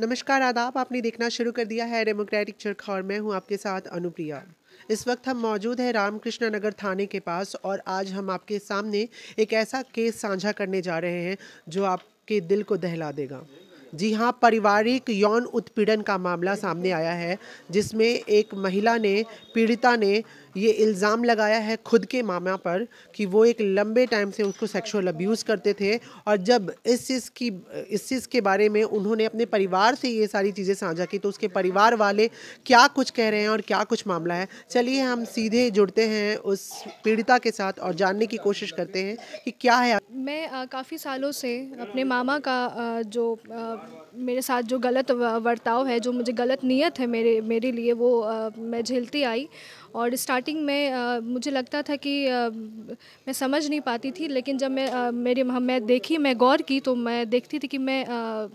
नमस्कार आदाब आपने देखना शुरू कर दिया है डेमोक्रेटिक चरखा और मैं हूं आपके साथ अनुप्रिया इस वक्त हम मौजूद हैं रामकृष्ण नगर थाने के पास और आज हम आपके सामने एक ऐसा केस साझा करने जा रहे हैं जो आपके दिल को दहला देगा जी हाँ पारिवारिक यौन उत्पीड़न का मामला सामने आया है जिसमें एक महिला ने पीड़िता ने ये इल्ज़ाम लगाया है खुद के मामा पर कि वो एक लंबे टाइम से उसको सेक्सुअल अब्यूज़ करते थे और जब इस चीज़ की इस चीज़ के बारे में उन्होंने अपने परिवार से ये सारी चीज़ें साझा की तो उसके परिवार वाले क्या कुछ कह रहे हैं और क्या कुछ मामला है चलिए हम सीधे जुड़ते हैं उस पीड़िता के साथ और जानने की कोशिश करते हैं कि क्या है मैं काफ़ी सालों से अपने मामा का जो आ, मेरे साथ जो गलत वर्ताव है जो मुझे गलत नीयत है मेरे मेरे लिए वो आ, मैं झेलती आई और स्टार्टिंग में आ, मुझे लगता था कि आ, मैं समझ नहीं पाती थी लेकिन जब मैं आ, मेरी मैं देखी मैं गौर की तो मैं देखती थी कि मैं आ,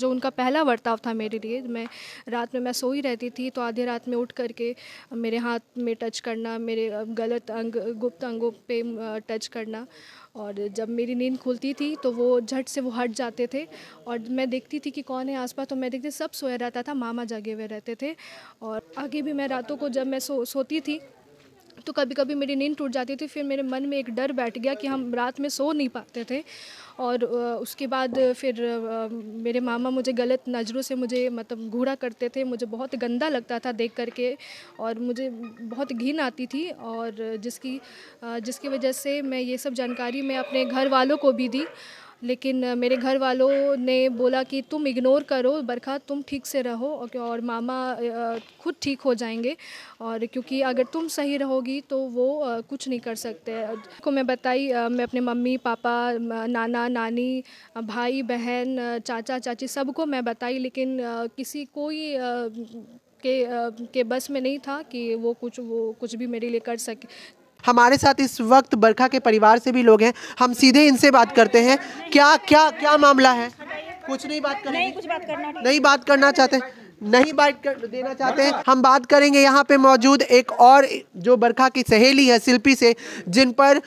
जो उनका पहला बर्ताव था मेरे लिए मैं रात में मैं सोई रहती थी तो आधी रात में उठ करके मेरे हाथ में टच करना मेरे गलत अंग गुप्त अंगों पे टच करना और जब मेरी नींद खुलती थी तो वो झट से वो हट जाते थे और मैं देखती थी कि कौन है आसपास तो मैं देखती सब सोया रहता था मामा जागे हुए रहते थे और आगे भी मैं रातों को जब मैं सो सोती थी तो कभी कभी मेरी नींद टूट जाती थी फिर मेरे मन में एक डर बैठ गया कि हम रात में सो नहीं पाते थे और उसके बाद फिर मेरे मामा मुझे गलत नज़रों से मुझे मतलब घूरा करते थे मुझे बहुत गंदा लगता था देख करके और मुझे बहुत घिन आती थी और जिसकी जिसकी वजह से मैं ये सब जानकारी मैं अपने घर वालों को भी दी लेकिन मेरे घर वालों ने बोला कि तुम इग्नोर करो बरखा तुम ठीक से रहो और मामा खुद ठीक हो जाएंगे और क्योंकि अगर तुम सही रहोगी तो वो कुछ नहीं कर सकते को मैं बताई मैं अपने मम्मी पापा नाना नानी भाई बहन चाचा चाची सबको मैं बताई लेकिन किसी कोई के के बस में नहीं था कि वो कुछ वो कुछ भी मेरे लिए कर सके हमारे साथ इस वक्त बरखा के परिवार से भी लोग हैं हम सीधे इनसे बात करते हैं क्या क्या क्या मामला है कुछ नहीं बात करेंगे नहीं कुछ बात करना नहीं बात करना चाहते नहीं बात कर देना चाहते हैं हम बात करेंगे यहाँ पे मौजूद एक और जो बरखा की सहेली है शिल्पी से जिन पर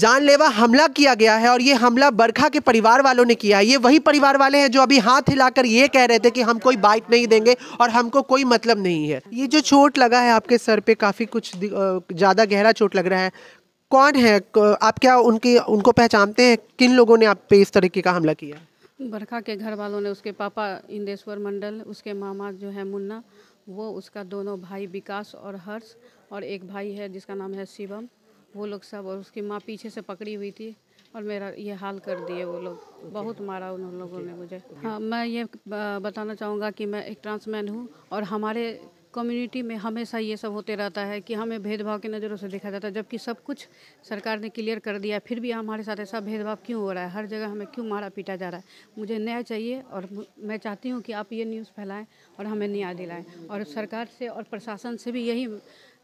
जानलेवा हमला किया गया है और ये हमला बरखा के परिवार वालों ने किया है ये वही परिवार वाले हैं जो अभी हाथ हिलाकर ये कह रहे थे कि हम कोई बाइट नहीं देंगे और हमको कोई मतलब नहीं है ये जो चोट लगा है आपके सर पे काफ़ी कुछ ज़्यादा गहरा चोट लग रहा है कौन है आप क्या उनकी उनको पहचानते हैं किन लोगों ने आप पे इस तरीके का हमला किया बरखा के घर वालों ने उसके पापा इंदेश्वर मंडल उसके मामा जो है मुन्ना वो उसका दोनों भाई विकास और हर्ष और एक भाई है जिसका नाम है शिवम वो लोग सब और उसकी माँ पीछे से पकड़ी हुई थी और मेरा ये हाल कर दिए वो लोग बहुत मारा उन लोगों ने मुझे हाँ मैं ये बताना चाहूँगा कि मैं एक ट्रांसमैन हूँ और हमारे कम्युनिटी में हमेशा ये सब होते रहता है कि हमें भेदभाव की नज़रों से देखा जाता है जबकि सब कुछ सरकार ने क्लियर कर दिया फिर भी हमारे साथ ऐसा भेदभाव क्यों हो रहा है हर जगह हमें क्यों मारा पीटा जा रहा है मुझे न्याय चाहिए और मैं चाहती हूँ कि आप ये न्यूज़ फैलाएं और हमें न्याय दिलाएँ और सरकार से और प्रशासन से भी यही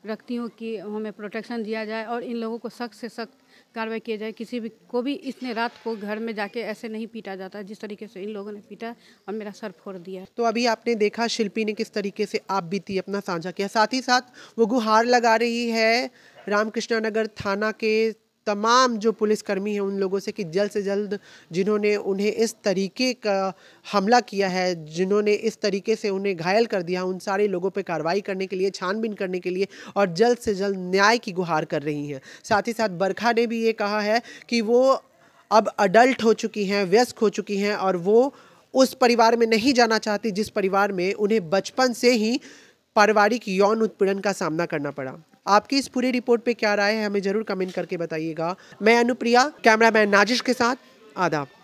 रखती हूँ कि हमें प्रोटेक्शन दिया जाए और इन लोगों को सख्त से सख्त कार्रवाई किया जाए किसी भी को भी इसने रात को घर में जाके ऐसे नहीं पीटा जाता जिस तरीके से इन लोगों ने पीटा और मेरा सर फोड़ दिया तो अभी आपने देखा शिल्पी ने किस तरीके से आप बीती अपना साझा किया साथ ही साथ वो गुहार लगा रही है रामकृष्णा नगर थाना के तमाम जो पुलिसकर्मी हैं उन लोगों से कि जल्द से जल्द जिन्होंने उन्हें इस तरीके का हमला किया है जिन्होंने इस तरीके से उन्हें घायल कर दिया उन सारे लोगों पर कार्रवाई करने के लिए छानबीन करने के लिए और जल्द से जल्द न्याय की गुहार कर रही हैं साथ ही साथ बरखा ने भी ये कहा है कि वो अब अडल्ट हो चुकी हैं व्यस्क हो चुकी हैं और वो उस परिवार में नहीं जाना चाहती जिस परिवार में उन्हें बचपन से ही पारिवारिक यौन उत्पीड़न का सामना करना पड़ा आपकी इस पूरी रिपोर्ट पे क्या राय है हमें ज़रूर कमेंट करके बताइएगा मैं अनुप्रिया कैमरामैन नाजिश के साथ आदाब